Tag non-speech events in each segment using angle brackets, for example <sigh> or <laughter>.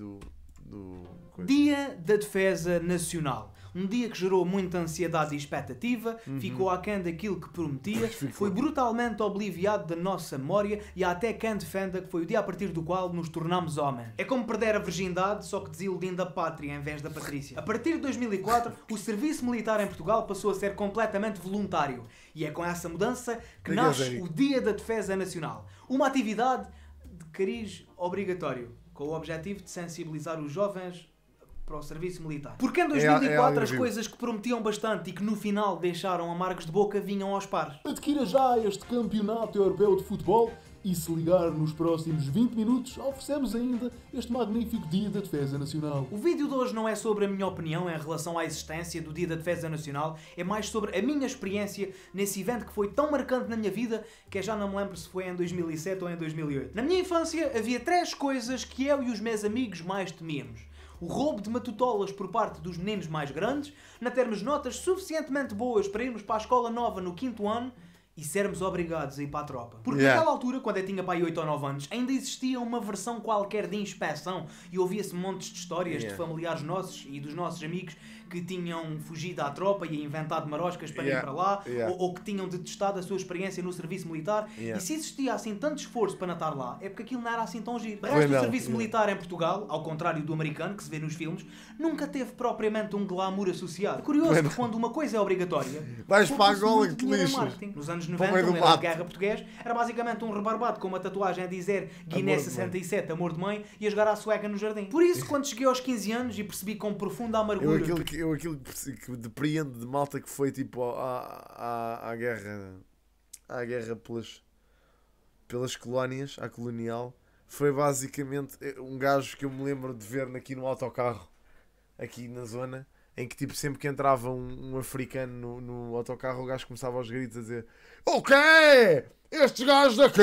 do, do Dia da Defesa Nacional. Um dia que gerou muita ansiedade e expectativa, uhum. ficou aquém daquilo que prometia, foi brutalmente obliviado da nossa memória e há até quem defenda que foi o dia a partir do qual nos tornamos homens. É como perder a virgindade, só que desiludindo a pátria em vez da Patrícia. A partir de 2004, o serviço militar em Portugal passou a ser completamente voluntário e é com essa mudança que, que nasce o Dia da Defesa Nacional. Uma atividade de cariz obrigatório com o objetivo de sensibilizar os jovens para o serviço militar. Porque em 2004 é, é as coisas que prometiam bastante e que no final deixaram amargos de boca vinham aos pares. Adquira já este campeonato europeu de futebol e se ligar nos próximos 20 minutos, oferecemos ainda este magnífico Dia da Defesa Nacional. O vídeo de hoje não é sobre a minha opinião em relação à existência do Dia da Defesa Nacional, é mais sobre a minha experiência nesse evento que foi tão marcante na minha vida que já não me lembro se foi em 2007 ou em 2008. Na minha infância havia três coisas que eu e os meus amigos mais temíamos o roubo de matutolas por parte dos meninos mais grandes, na termos notas suficientemente boas para irmos para a escola nova no quinto ano e sermos obrigados a ir para a tropa. Porque yeah. naquela altura, quando eu tinha para aí 8 ou 9 anos, ainda existia uma versão qualquer de inspeção e ouvia-se montes de histórias yeah. de familiares nossos e dos nossos amigos que tinham fugido à tropa e inventado maroscas para yeah. ir para lá, yeah. ou, ou, que tinham detestado a sua experiência no serviço militar. Yeah. E se existia assim tanto esforço para Natar lá, é porque aquilo não era assim tão giro. Mas o serviço militar em Portugal, ao contrário do americano que se vê nos filmes, nunca teve propriamente um glamour associado. É curioso que quando uma coisa é obrigatória, vais para a Angola que é Nos anos 90, na guerra Portuguesa era basicamente um rebarbado com uma tatuagem a dizer Guiné 67, amor de mãe, e a jogar à sueca no jardim. Por isso, quando cheguei aos 15 anos e percebi com profunda amargura. Eu, que eu aquilo que, depreendo de malta que foi tipo à, à, à guerra à guerra pelas, pelas colónias, à colonial, foi basicamente eh, um gajo que eu me lembro de ver aqui no autocarro, aqui na zona, em que tipo sempre que entrava um, um africano no, no, autocarro, o gajo começava aos gritos a dizer: O quê? Estes gajos daqui!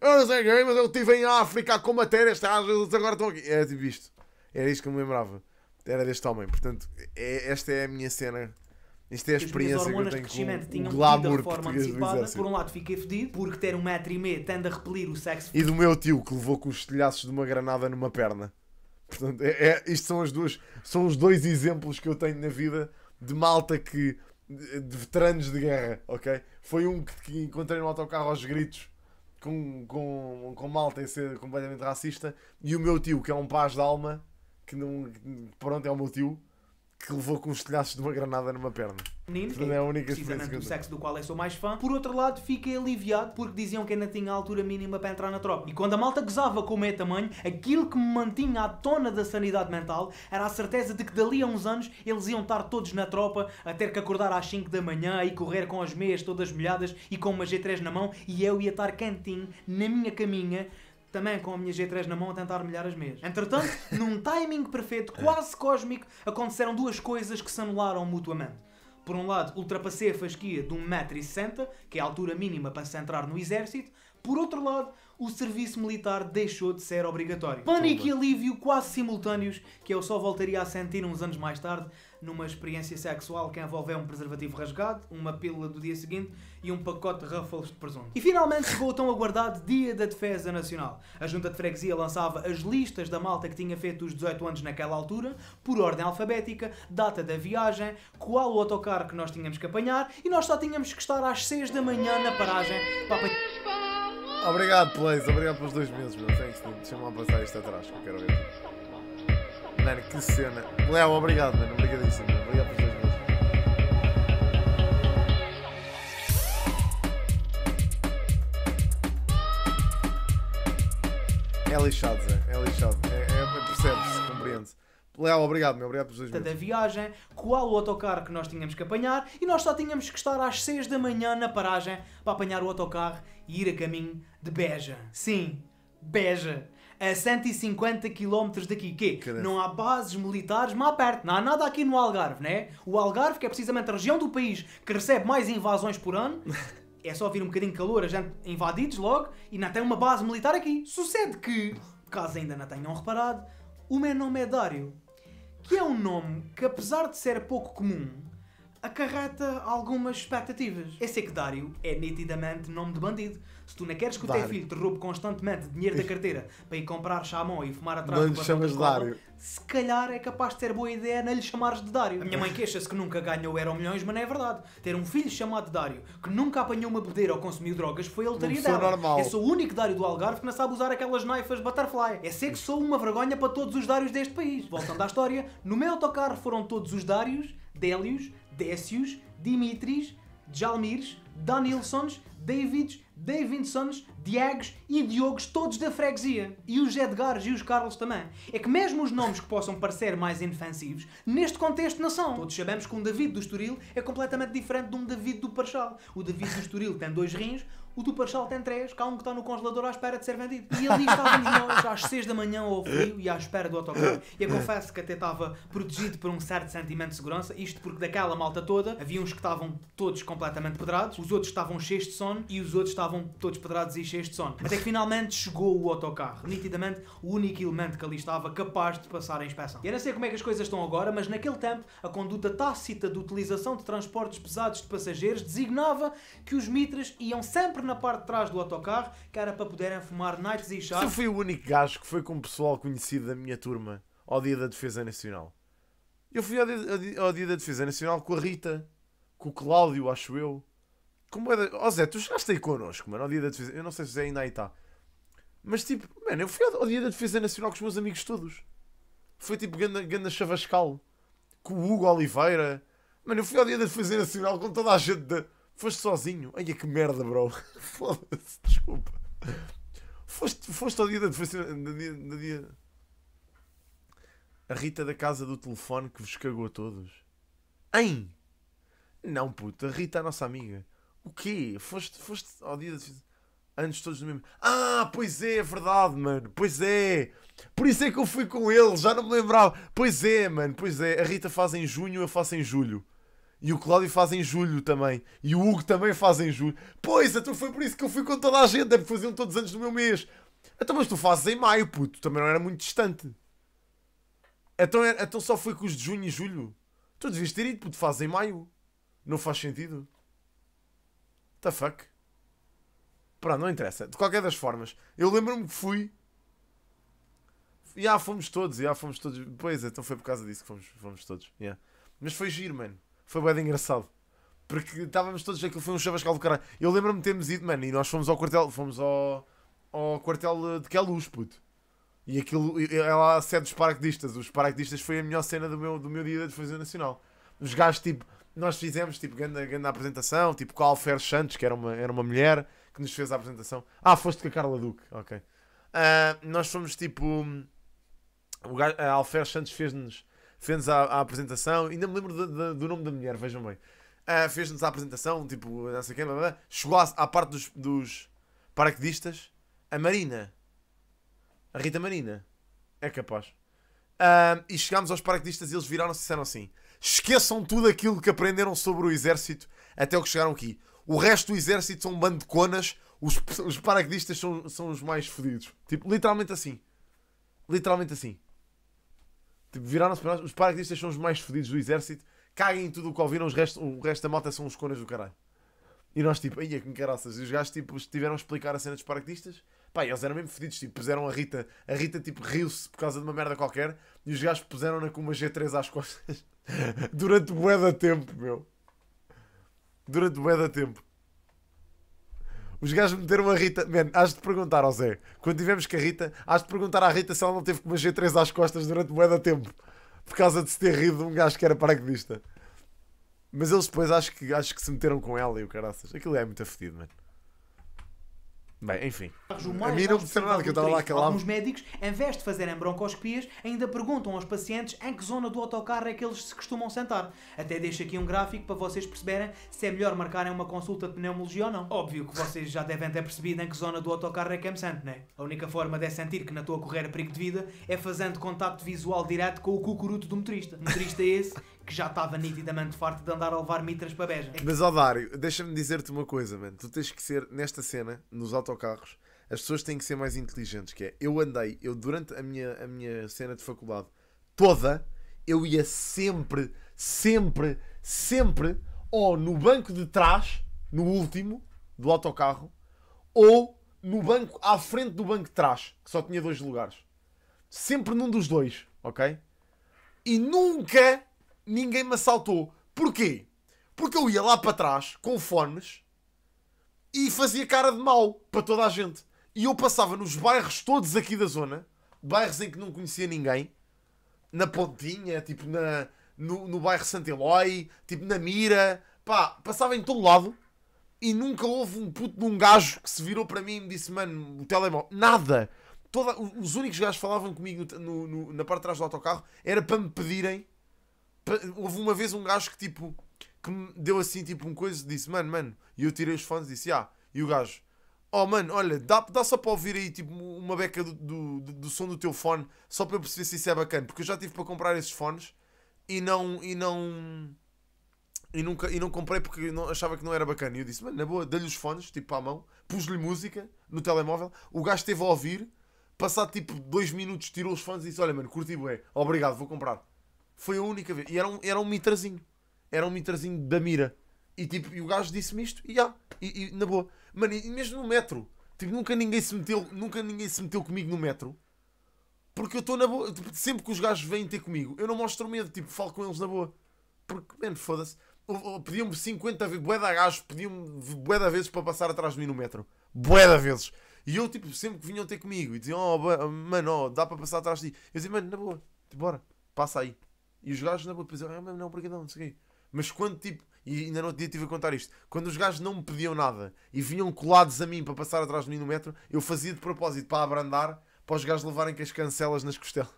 Eu não sei quem, mas eu estive em África a combater estes gajos, agora estão aqui. Era é, tipo isto. Era isto que eu me lembrava. Era deste homem, portanto, é, esta é a minha cena. Isto é a experiência que eu tenho de com tinham glamour de Por um lado fiquei fedido, porque ter um metro e meio tende a repelir o sexo. E do meu tio, que levou com os telhaços de uma granada numa perna. Portanto, é, é, isto são, as duas, são os dois exemplos que eu tenho na vida de malta que. de, veteranos de guerra, ok? Foi um que, que encontrei no autocarro aos gritos com, com, com malta em ser completamente racista, e o meu tio, que é um paz de alma que não. Pronto, é o meu tio que levou com os telhaços de uma granada numa perna. Menino, é a é única precisamente o sexo do qual eu sou mais fã. Por outro lado, fiquei aliviado porque diziam que ainda tinha a altura mínima para entrar na tropa. E quando a malta gozava com o meu tamanho, aquilo que me mantinha à tona da sanidade mental era a certeza de que dali a uns anos eles iam estar todos na tropa a ter que acordar às 5 da manhã e correr com as meias todas molhadas e com uma G3 na mão e eu ia estar quentinho na minha caminha também com a minha G3 na mão a tentar milhar as mesas. Entretanto, <laughs> num timing perfeito, quase cósmico, aconteceram duas coisas que se anularam mutuamente. Por um lado, ultrapassei a fasquia de 1,60m, que é a altura mínima para se entrar no exército. Por outro lado, o serviço militar deixou de ser obrigatório. Pânico e alívio quase simultâneos, que eu só voltaria a sentir uns anos mais tarde, numa experiência sexual que envolveu um preservativo rasgado, uma pílula do dia seguinte e um pacote de Ruffles de presunto. E finalmente chegou o tão aguardado Dia da Defesa Nacional. A Junta de Freguesia lançava as listas da malta que tinha feito os 18 anos naquela altura, por ordem alfabética, data da viagem, qual o autocarro que nós tínhamos que apanhar e nós só tínhamos que estar às 6 da manhã na paragem para Obrigado, Plays. Obrigado pelos dois meses, meu. Thanks, Deixa-me lá passar isto atrás, que eu quero ver. Mano, que cena. Léo, é, obrigado, mano. Obrigadíssimo. Obrigado pelos dois meses. É lixado, Zé. É lixado. É, é, é Percebe-se, compreende-se. Léo, obrigado, meu. Obrigado pelos dois meses. da viagem, qual o autocarro que nós tínhamos que apanhar e nós só tínhamos que estar às 6 da manhã na paragem para apanhar o autocarro e ir a caminho de Beja. Sim, Beja a 150 km daqui. Quê? Não há bases militares mais perto, não há nada aqui no Algarve, né? O Algarve, que é precisamente a região do país que recebe mais invasões por ano, <laughs> é só vir um bocadinho de calor, a gente invadidos logo e não tem uma base militar aqui. Sucede que, caso ainda não tenham reparado, o meu nome é Dário, que é um nome que, apesar de ser pouco comum, acarreta algumas expectativas. É sei que Dário é nitidamente nome de bandido. Se tu não queres que o teu filho te roube constantemente dinheiro da carteira para ir comprar chamão e fumar atrás não lhe chamas escola, Dário. se calhar é capaz de ser boa ideia não lhe chamares de Dário. A minha mãe queixa-se que nunca ganhou eram milhões, mas não é verdade. Ter um filho chamado Dário que nunca apanhou uma bodeira ou consumiu drogas foi a lotaria dela. Normal. Eu sou o único Dário do Algarve que não sabe usar aquelas naifas butterfly. É sei que sou uma vergonha para todos os Dários deste país. Voltando à história, no meu autocarro foram todos os Dários Délios, Décios, Dimitris, Jalmires, Danilsons, Davids, Davidsons, Diegos e Diogos, todos da freguesia. E os Edgares e os Carlos também. É que mesmo os nomes que possam parecer mais inofensivos, neste contexto não são. Todos sabemos que um David do Estoril é completamente diferente de um David do Parchal. O David do Estoril tem dois rins, o do Parchal tem três, cá um que está no congelador à espera de ser vendido. E ali estávamos nós às seis da manhã ao frio e à espera do autocarro. E eu confesso que até estava protegido por um certo sentimento de segurança, isto porque daquela malta toda, havia uns que estavam todos completamente pedrados, os outros estavam cheios de sono e os outros estavam estavam todos pedrados e cheios de sono. Até que finalmente chegou o autocarro, nitidamente o único elemento que ali estava capaz de passar a inspeção. E eu não sei como é que as coisas estão agora, mas naquele tempo a conduta tácita de utilização de transportes pesados de passageiros designava que os mitras iam sempre na parte de trás do autocarro, que era para poderem fumar nights e chá. Eu fui o único gajo que foi com o pessoal conhecido da minha turma ao dia da Defesa Nacional. Eu fui ao dia, ao dia da Defesa Nacional com a Rita, com o Cláudio, acho eu como é da... Oh Zé, tu chegaste aí connosco, mano, ao dia da defesa. Eu não sei se o Zé ainda aí está. Mas tipo, mano, eu fui ao dia da defesa nacional com os meus amigos todos. Foi tipo ganda, ganda chavascal. Com o Hugo Oliveira. Mano, eu fui ao dia da defesa nacional com toda a gente Foste sozinho? ai é que merda, bro. <laughs> Foda-se, desculpa. Foste, foste ao dia da defesa... na dia, dia... A Rita da casa do telefone que vos cagou a todos. Hein? Não, puta. A Rita é a nossa amiga. O quê? Foste, foste ao dia dos anos todos no mesmo. Ah, pois é, é verdade, mano. Pois é. Por isso é que eu fui com ele, já não me lembrava. Pois é, mano, pois é. A Rita faz em junho, eu faço em julho. E o Cláudio faz em julho também. E o Hugo também faz em julho. Pois, então foi por isso que eu fui com toda a gente. É porque faziam todos os anos do meu mês. Então, mas tu fazes em maio, puto. Também não era muito distante. Então, era, é, então só foi com os de junho e julho. Tu então devias ter ido, puto. Fazes em maio. Não faz sentido. The fuck? Pronto, não interessa. De qualquer das formas, eu lembro-me que fui. E fomos todos, e fomos todos. Pois, é, então foi por causa disso que fomos, fomos todos. Yeah. Mas foi giro, mano. Foi bem engraçado. Porque estávamos todos, aquilo foi um chavascal do caralho. Eu lembro-me de termos ido, mano, e nós fomos ao quartel, fomos ao, ao quartel de Queluz, puto. E aquilo, é lá a sede dos paraquedistas. Os paraquedistas foi a melhor cena do meu, do meu dia de defesa nacional. Os gajos, tipo, nós fizemos tipo grande, grande apresentação, tipo com a Alfer Santos, que era uma, era uma mulher que nos fez a apresentação. Ah, foste com a Carla Duque, ok. Uh, nós fomos tipo. O, a Alfer Santos fez-nos fez a, a, apresentação, ainda me lembro do nome da mulher, vejam bem. Uh, fez-nos a apresentação, tipo, não sei quem, blá, blá. chegou à, à, parte dos, dos paraquedistas, a Marina, a Rita Marina, é capaz. Uh, e chegámos aos paraquedistas e eles viraram-se e disseram assim: Esqueçam tudo aquilo que aprenderam sobre o exército até o que chegaram aqui. O resto do exército são um bando de conas. Os, os paraquedistas são, são os mais fodidos. Tipo, literalmente assim. Literalmente assim. Tipo, viraram-se para nós. Os paraquedistas são os mais fodidos do exército. Caguem em tudo o que ouviram. Os resto, o resto da malta são os conas do caralho. E nós, tipo, ia com é caraças. E os gajos, tipo, tiveram a explicar a cena dos paraquedistas. Pá, eles eram mesmo fedidos, tipo, puseram a Rita, a Rita tipo riu-se por causa de uma merda qualquer e os gajos puseram-na com uma G3 às costas <laughs> durante bué da tempo, meu. Durante bué da tempo. Os gajos meteram a Rita. Man, has de perguntar ao Zé. Quando tivemos com a Rita, has de perguntar à Rita se ela não teve com uma G3 às costas durante bué da tempo. Por causa de se ter rido de um gajo que era paraquedista. Mas eles depois acho que, acho que se meteram com ela e o caraças. Aquilo é muito fedido mano. Bem, enfim. A mim não me disseram nada, que eu estava lá calar. Alguns médicos, em vez de fazerem broncoscopias, ainda perguntam aos pacientes em que zona do autocarro é que eles se costumam sentar. Até deixo aqui um gráfico para vocês perceberem se é melhor marcarem uma consulta de pneumologia ou não. Óbvio que vocês já devem ter percebido em que zona do autocarro é que é me sento, não é? A única forma de é sentir que na tua correr a é perigo de vida é fazendo contacto visual direto com o cucuruto do motorista. Motorista esse que já estava nitidamente farto de andar a levar mitras para Beja. Mas, Odário, deixa-me dizer-te uma coisa, mano. Tu tens que ser, nesta cena, nos autocarros, as pessoas têm que ser mais inteligentes. Que é, eu andei, eu durante a minha, a minha cena de faculdade toda, eu ia sempre, sempre, sempre, ou no banco de trás, no último, do autocarro, ou no banco, à frente do banco de trás, que só tinha dois lugares. Sempre num dos dois, ok? E nunca ninguém me assaltou. Porquê? Porque eu ia lá para trás, com fones, e fazia cara de mal para toda a gente. E eu passava nos bairros todos aqui da zona, bairros em que não conhecia ninguém, na Pontinha, tipo na, no, no bairro Santo Eloy, tipo na Mira, pá, passava em todo lado e nunca houve um puto de um gajo que se virou para mim e me disse, mano, o telemóvel, nada. Toda, os únicos gajos que falavam comigo no, no, na parte de trás do autocarro era para me pedirem Houve uma vez um gajo que tipo. que me deu assim tipo um coisa disse, mano, mano. E eu tirei os fones e disse, ah. E o gajo, oh mano, olha, dá, dá só para ouvir aí tipo uma beca do, do, do, do som do teu fone, só para eu perceber se isso é bacana. Porque eu já tive para comprar esses fones e não. e não. E, nunca, e não comprei porque não, achava que não era bacana. E eu disse, mano, na boa, dei-lhe os fones, tipo, à mão, pus-lhe música no telemóvel, o gajo esteve a ouvir, passado tipo dois minutos, tirou os fones e disse, olha, mano, curti bem, obrigado, vou comprar. Foi a única vez. E era um, era um mitrazinho. Era um mitrazinho da mira. E tipo, e o gajo disse-me isto e já. Ah, e, e, na boa. Mano, e mesmo no metro. Tipo, nunca ninguém se meteu, nunca ninguém se meteu comigo no metro. Porque eu estou na boa. Tipo, sempre que os gajos vêm ter comigo, eu não mostro medo. Tipo, falo com eles na boa. Porque, mano, foda-se. Pediam-me 50 vezes, bué da gajo, pediam-me bué da vezes para passar atrás de mim no metro. Bué da vezes. E eu, tipo, sempre que vinham ter comigo e diziam, oh, mano, oh, dá para passar atrás de ti. Eu dizia, mano, na boa, bora, passa aí. E os gajos na boa pensavam, ah, não, porque não, não sei o quê. Mas quando tipo, e ainda no outro dia estive a contar isto, quando os gajos não me pediam nada e vinham colados a mim para passar atrás de mim no metro, eu fazia de propósito para abrandar, para os gajos levarem com as cancelas nas costelas.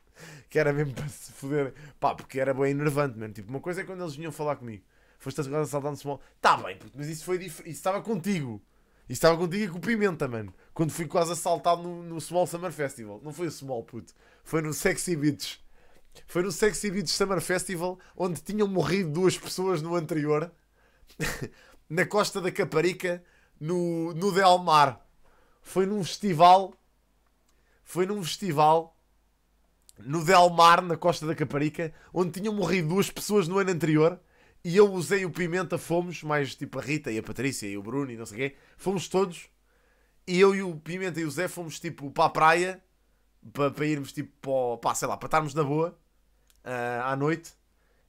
<laughs> que era mesmo para se foder, pá, porque era bem enervante mesmo. Tipo, uma coisa é quando eles vinham falar comigo, foste assaltado no small, tá bem, puto, mas isso foi diferente. isso estava contigo. Isso estava contigo e com o Pimenta, mano. Quando fui quase assaltado no, no Small Summer Festival. Não foi o Small, puto. Foi no Sexy Beats. Foi no Sexy Beach Summer Festival, onde tinham morrido duas pessoas no anterior, <laughs> na costa da Caparica, no, no Delmar. Foi num festival. Foi num festival no Delmar, na costa da Caparica, onde tinham morrido duas pessoas no ano anterior. E eu usei o Pimenta, fomos, mais tipo a Rita e a Patrícia e o Bruno e não sei quem, fomos todos. E eu e o Pimenta e o Zé fomos tipo para a praia para, para irmos tipo para, pá, sei lá, para estarmos na boa uh, à noite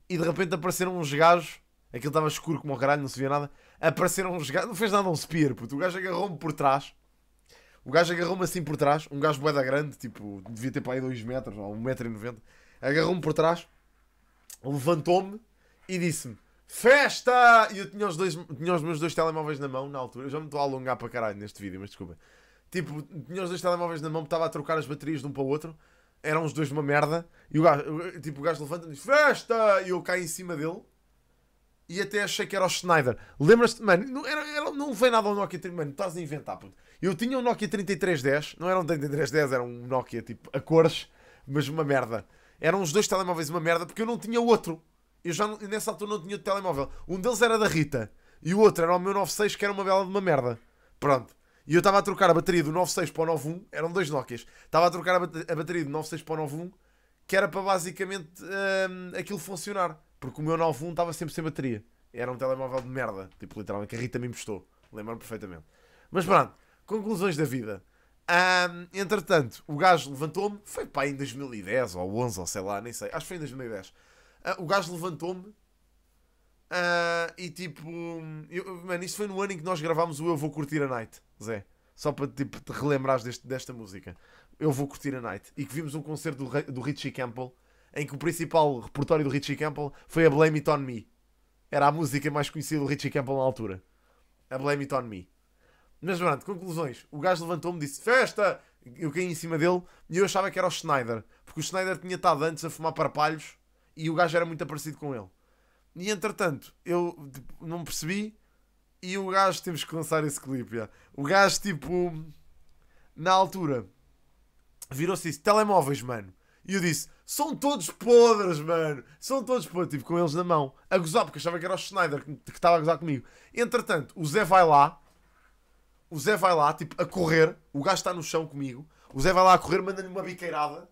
e de repente apareceram uns gajos, aquilo estava escuro como o caralho, não se via nada, apareceram uns gajos, não fez nada um spear, puto, o gajo agarrou-me por trás, o gajo agarrou-me assim por trás, um gajo boeda grande, tipo, devia ter para aí 2 metros ou 1,90m, agarrou-me por trás, levantou-me e disse-me Festa! E eu tinha os, dois, tinha os meus dois telemóveis na mão na altura. Eu já me estou a alongar para caralho neste vídeo, mas desculpa. Tipo, tinha os dois telemóveis na mão, estava a trocar as baterias de um para o outro. Eram os dois uma merda. E o gajo, tipo, o gajo levanta-me e diz: Festa! E eu caí em cima dele. E até achei que era o Schneider. Lembras-te, mano? Não, era, era, não vem nada ao Nokia 30. Mano, estás a inventar, puto. Eu tinha um Nokia 3310. Não era um 3310, era um Nokia tipo a cores, mas uma merda. Eram os dois telemóveis uma merda porque eu não tinha outro. Eu já nessa altura não tinha outro telemóvel. Um deles era da Rita e o outro era o meu 96 que era uma bela de uma merda. Pronto. E eu estava a trocar a bateria do 96 para o 91, eram dois Nokias. Estava a trocar a, bat a bateria do 96 para o 91, que era para basicamente hum, aquilo funcionar. Porque o meu 91 estava sempre sem bateria. Era um telemóvel de merda, tipo, literalmente, que a Rita me emprestou. Lembro-me perfeitamente. Mas pronto, conclusões da vida. Hum, entretanto, o gajo levantou-me, foi pá, em 2010 ou 11 ou sei lá, nem sei, acho que foi em 2010. Uh, ah, o gajo levantou-me Uh, e tipo, eu, mano, isso foi no ano em que nós gravámos o Eu Vou Curtir a Night, Zé. Só para tipo, te relembrares deste, desta música. Eu Vou Curtir a Night. E que vimos um concerto do, do Richie Campbell em que o principal repertório do Richie Campbell foi a Blame It On Me. Era a música mais conhecida do Richie Campbell na altura. A Blame It On Me. Mas pronto, conclusões. O gajo levantou-me e disse: Festa! Eu caí em cima dele e eu achava que era o Schneider. Porque o Schneider tinha estado antes a fumar parpalhos e o gajo era muito parecido com ele. E entretanto, eu tipo, não percebi. E o gajo, temos que lançar esse clipe. Já. O gajo, tipo, na altura, virou-se e disse: telemóveis, mano. E eu disse: são todos podres, mano. São todos podres. tipo com eles na mão, a gozar, porque achava que era o Schneider que estava a gozar comigo. Entretanto, o Zé vai lá. O Zé vai lá, tipo, a correr. O gajo está no chão comigo. O Zé vai lá a correr, manda-lhe uma biqueirada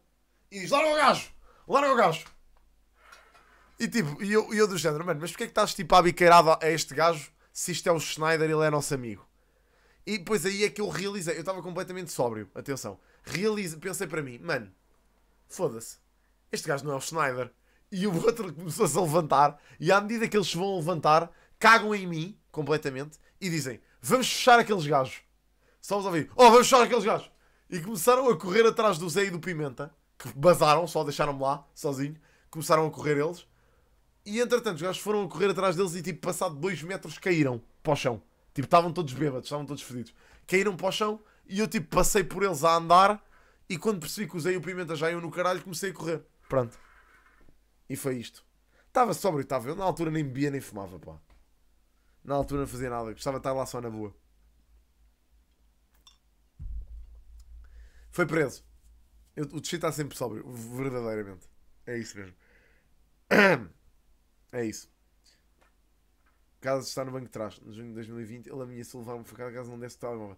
e diz: larga o gajo! Larga o gajo! E tipo, e eu, e eu do género, mano, mas porquê é que estás tipo a a este gajo se isto é o Schneider ele é nosso amigo? E depois aí é que eu realizei, eu estava completamente sóbrio, atenção. Realize, pensei para mim, mano, foda-se, este gajo não é o Schneider. E o outro <laughs> começou-se a levantar, e à medida que eles se vão levantar, cagam em mim completamente e dizem: Vamos fechar aqueles gajos. Só vamos ouvir: Oh, vamos fechar aqueles gajos. E começaram a correr atrás do Zé e do Pimenta, que bazaram, só deixaram-me lá, sozinho. Começaram a correr eles. E entretanto, os gajos foram a correr atrás deles e, tipo, passado dois metros, caíram para o chão. Tipo, estavam todos bêbados, estavam todos fedidos. Caíram para o chão e eu, tipo, passei por eles a andar. E quando percebi que usei o pimenta já eu no caralho, comecei a correr. Pronto. E foi isto. Estava sóbrio, estava. Eu na altura nem bebia nem fumava, pá. Na altura não fazia nada. Gostava de estar lá só na boa. Foi preso. Eu, o Tchê está sempre sóbrio. Verdadeiramente. É isso mesmo. <clears throat> É isso. Caso está no banco de trás, no junho de 2020, ele ameaçou levar-me facada caso não desse o telemóvel.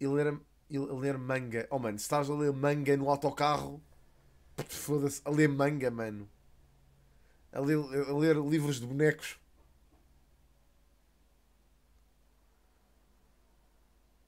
Ele era, ele, era ler manga. Oh mano, se estás a ler manga no autocarro, foda-se, a ler manga, mano. A ler, a ler livros de bonecos.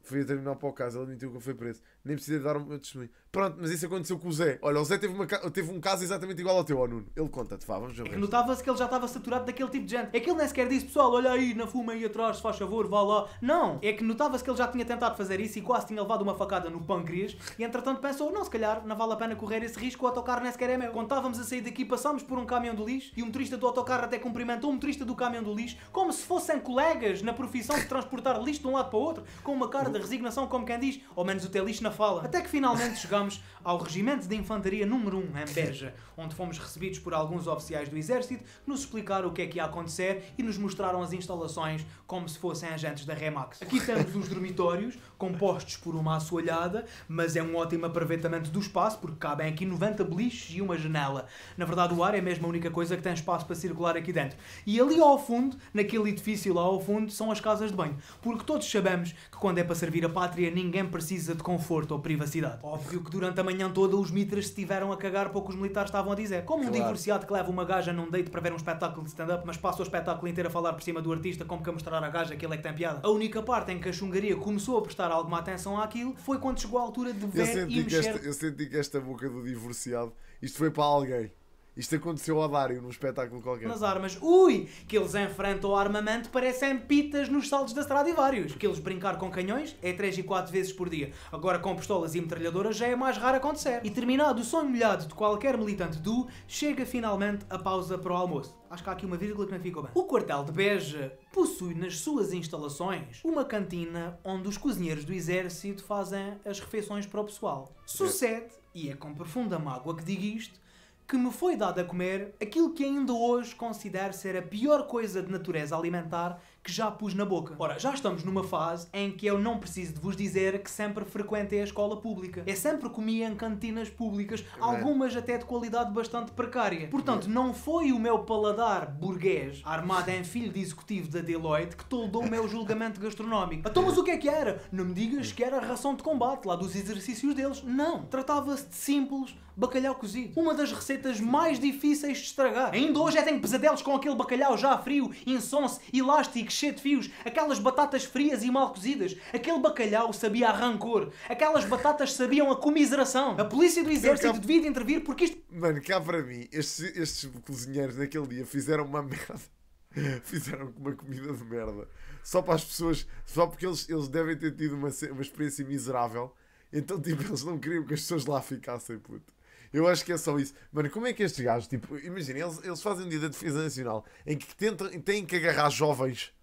foi a terminar para o caso, ele admitiu que fui preso. Nem precisa dar o meu testemunho. Pronto, mas isso aconteceu com o Zé. Olha, o Zé teve, uma, teve um caso exatamente igual ao teu, ao Nuno. Ele conta-te, vá, vamos ver. É notava-se que ele já estava saturado daquele tipo de gente. É que ele nem sequer disse, pessoal, olha aí, na fuma aí atrás, se faz favor, vá lá. Não, é que notava-se que ele já tinha tentado fazer isso e quase tinha levado uma facada no pâncreas e entretanto pensou, não, se calhar, não vale a pena correr esse risco, o autocarro nem sequer é meu. Quando estávamos a sair daqui, passámos por um caminhão de lixo e o motorista do autocarro até cumprimentou o motorista do caminhão do lixo como se fossem colegas na profissão de transportar lixo de um lado para o outro, com uma cara da resignação, como quem diz, ou menos o teu lixo na fala. Até que finalmente <laughs> chegamos ao Regimento de Infantaria número 1, em Beja, onde fomos recebidos por alguns oficiais do Exército que nos explicaram o que é que ia acontecer e nos mostraram as instalações como se fossem agentes da Remax. Aqui temos os dormitórios, compostos por uma assoalhada, mas é um ótimo aproveitamento do espaço porque cabem aqui 90 beliches e uma janela. Na verdade, o ar é mesmo a única coisa que tem espaço para circular aqui dentro. E ali ao fundo, naquele edifício lá ao fundo, são as casas de banho, porque todos sabemos que quando é para servir a pátria, ninguém precisa de conforto ou privacidade. Óbvio que durante a manhã manhã toda os mitras se tiveram a cagar para o que os militares estavam a dizer. Como um claro. divorciado que leva uma gaja num date para ver um espetáculo de stand-up, mas passa o espetáculo inteiro a falar por cima do artista como que a mostrar à gaja que ele é que tem piada. A única parte em que a Xungaria começou a prestar alguma atenção àquilo foi quando chegou a altura de ver eu senti e mexer... Esta, eu senti que esta boca do divorciado, isto foi para alguém. Isto aconteceu ao Dário num espetáculo qualquer. Nas armas. Ui! Que eles enfrentam o armamento parecem pitas nos saltos da vários. Que eles brincar com canhões é 3 e 4 vezes por dia. Agora com pistolas e metralhadoras já é mais raro acontecer. E terminado o sonho molhado de qualquer militante do, chega finalmente a pausa para o almoço. Acho que há aqui uma vírgula que não ficou bem. O quartel de Beja possui nas suas instalações uma cantina onde os cozinheiros do exército fazem as refeições para o pessoal. É. Sucede, e é com profunda mágoa que digo isto, que me foi dado a comer aquilo que ainda hoje considero ser a pior coisa de natureza alimentar que já pus na boca. Ora, já estamos numa fase em que eu não preciso de vos dizer que sempre frequentei a escola pública. Eu é sempre comia em cantinas públicas, é algumas até de qualidade bastante precária. Portanto, não foi o meu paladar burguês, armado em filho de executivo da Deloitte, que toldou o meu <laughs> julgamento gastronómico. Então, mas o que é que era? Não me digas que era ração de combate, lá dos exercícios deles. Não. Tratava-se de simples bacalhau cozido. Uma das receitas mais difíceis de estragar. Ainda hoje é tenho pesadelos com aquele bacalhau já frio, insonso, elástico, cheia de fios, aquelas batatas frias e mal cozidas, aquele bacalhau sabia a rancor, aquelas batatas sabiam a comiseração. A polícia do exército cá... devia intervir porque isto. Mano, cá para mim, estes, estes cozinheiros naquele dia fizeram uma <laughs> merda fizeram uma comida de merda só para as pessoas, só porque eles, eles devem ter tido uma, uma experiência miserável, então tipo, eles não queriam que as pessoas lá ficassem, puto. Eu acho que é só isso. Mano, como é que estes gajos, tipo, imagina, eles, eles fazem um dia da defesa nacional em que tentam, têm que agarrar jovens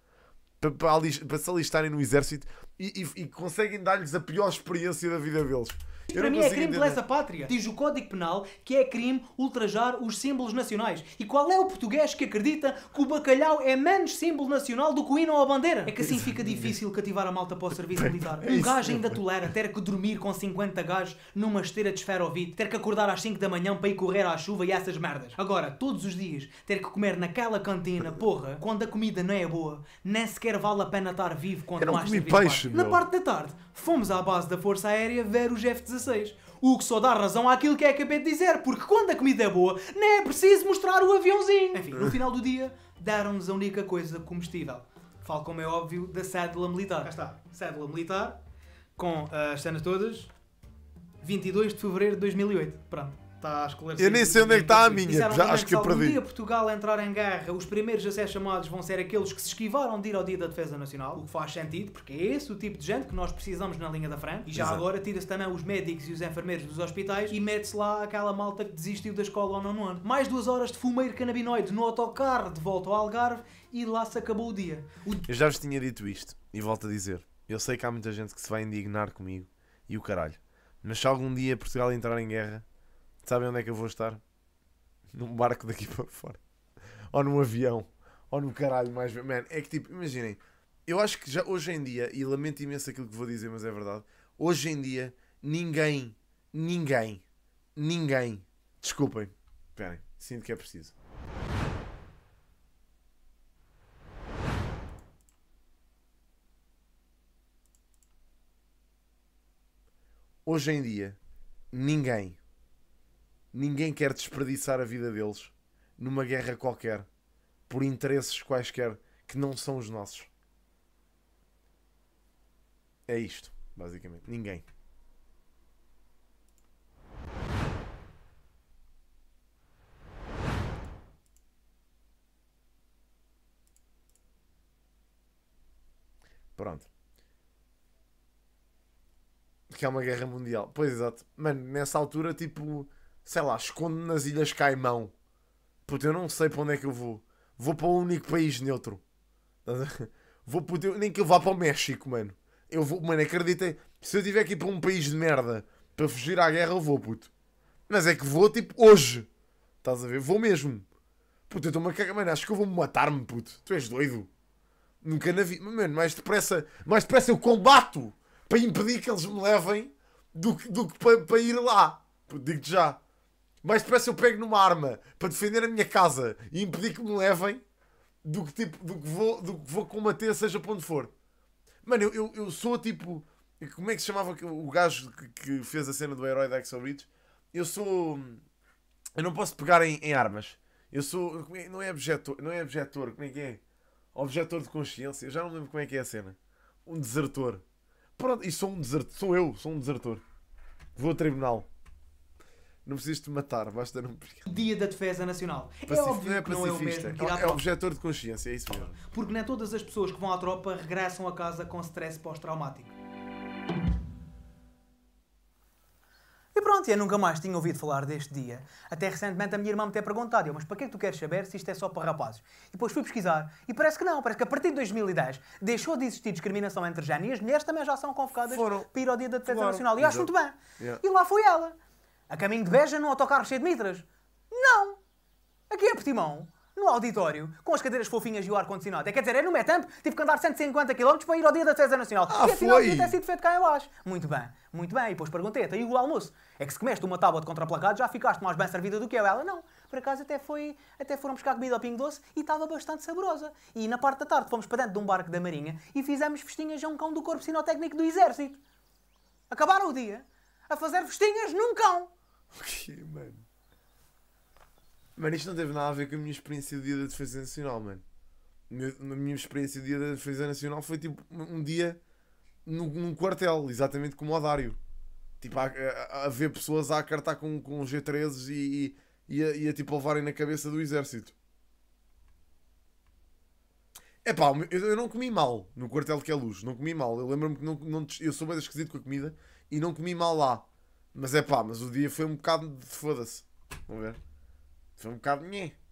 para, para, para se alistarem no exército e, e, e conseguem dar-lhes a pior experiência da vida deles. Eu para mim é crime pela essa pátria. Diz o Código Penal que é crime ultrajar os símbolos nacionais. E qual é o português que acredita que o bacalhau é menos símbolo nacional do que o hino ou a bandeira? É que assim fica <laughs> difícil cativar a malta para o serviço militar. É um gajo ainda é. tolera ter que dormir com 50 gajos numa esteira de esferovite, ter que acordar às 5 da manhã para ir correr à chuva e essas merdas. Agora, todos os dias, ter que comer naquela cantina, porra, quando a comida não é boa, nem sequer vale a pena estar vivo quando mais comi peixe, Na parte da tarde, fomos à base da Força Aérea ver os f 16. O que só dá razão àquilo que é acabei de dizer, porque quando a comida é boa, nem é preciso mostrar o aviãozinho. Enfim, no final do dia, deram-nos a única coisa comestível. Falo, como é óbvio, da cédula militar. Cá está. Cédula militar, com uh, as cenas todas, 22 de fevereiro de 2008. Pronto está a Eu nem sei onde é que está a minha, já, acho que eu perdi. Se algum dia Portugal entrar em guerra, os primeiros a ser chamados vão ser aqueles que se esquivaram de ir ao Dia da Defesa Nacional, o que faz sentido, porque é esse o tipo de gente que nós precisamos na linha da frente. E já Exato. agora tira-se também os médicos e os enfermeiros dos hospitais e mete-se lá aquela malta que desistiu da escola ao não ano. Mais duas horas de fumeiro canabinoide no autocarro de volta ao Algarve e lá se acabou o dia. O... Eu já vos tinha dito isto e volto a dizer. Eu sei que há muita gente que se vai indignar comigo e o caralho. Mas se algum dia Portugal entrar em guerra, Sabem onde é que eu vou estar? Num barco daqui <laughs> para fora. Ou num avião. Ou no caralho mais... Man, é que tipo, imaginem. Eu acho que já hoje em dia, e lamento imenso aquilo que vou dizer, mas é verdade. Hoje em dia, ninguém, ninguém, ninguém... Desculpem. Esperem. Sinto que é preciso. Hoje em dia, ninguém ninguém quer desperdiçar a vida deles numa guerra qualquer, por interesses quaisquer que não são os nossos. É isto, basicamente. Ninguém. Pronto. Que é uma guerra mundial. Pois exato. Mano, nessa altura, tipo sei lá, escondo-me nas Ilhas Caimão. Puta, eu não sei para onde é que eu vou. Vou para o um único país neutro. <laughs> Vou puto, nem que eu vá para o México, mano. Eu vou, mano, acreditem, se eu tiver aqui para um país de merda para fugir à guerra, eu vou, puto. Mas é que vou, tipo, hoje. Estás a ver? Vou mesmo. Puto, eu estou-me a cagar, mano, acho que eu vou matar-me, puto. Tu és doido. Nunca na vida. Mano, mais depressa, mais depressa eu combato para impedir que eles me levem do que, do que para, para ir lá. Digo-te já mais depressa eu pego numa arma para defender a minha casa e impedir que me levem do que, tipo, do que, vou, do que vou combater, seja para onde for. Mano, eu, eu, eu sou tipo. Como é que se chamava o gajo que, que fez a cena do herói da Axel Bridge? Eu sou. Eu não posso pegar em, em armas. Eu sou. É, não é objetor, não é objetor, como é que é? Objetor de consciência. Eu já não lembro como é que é a cena. Um desertor. Pronto, e sou um desertor. Sou eu, sou um desertor. Vou a tribunal. Não precisas te matar, basta não brigar. Dia da Defesa Nacional. É Pacif... É óbvio não é que não é o mesmo que ir é à é objetor de consciência, é isso mesmo. Porque nem todas as pessoas que vão à tropa regressam a casa com stress pós-traumático. E pronto, eu nunca mais tinha ouvido falar deste dia. Até recentemente a minha irmã me tinha perguntado, mas para que é que tu queres saber se isto é só para rapazes? E depois fui pesquisar e parece que não, parece que a partir de 2010 deixou de existir discriminação entre géneros e as mulheres também já são convocadas Foram. para ir ao Dia da Defesa claro. Nacional. E acho muito bem. Yeah. E lá foi ela. A caminho de Beja, num autocarro cheio de mitras? Não! Aqui em Portimão, no auditório, com as cadeiras fofinhas e o ar-condicionado. É, quer dizer, é no Metamp tive que andar 150 km para ir ao Dia da Defesa Nacional. Ah, e afinal, foi. Tem sido feito cá eu acho. Muito bem, muito bem. E depois perguntei, aí então, o almoço. É que se comeste uma tábua de contraplacado já ficaste mais bem servida do que eu. Ela, não. Por acaso até, foi, até foram buscar comida ao Pingo Doce e estava bastante saborosa. E na parte da tarde fomos para dentro de um barco da Marinha e fizemos festinhas a um cão do Corpo Sinotécnico do Exército. Acabaram o dia a fazer festinhas num cão. O okay, quê, mano? Mano, isto não teve nada a ver com a minha experiência do dia da Defesa Nacional, mano. A minha experiência do dia da Defesa Nacional foi tipo um dia num, num quartel, exatamente como o Adário, Tipo, a, a, a, ver pessoas a acartar com, com G13 e, e, e, a, e a tipo levarem na cabeça do exército. É pá, eu, eu não comi mal no quartel que é luz, não comi mal. Eu lembro-me que não, não, eu sou bem esquisito com a comida e não comi mal lá. Mas é pá, mas o dia foi um bocado de foda-se. Vamos ver. Foi um bocado. Nhê.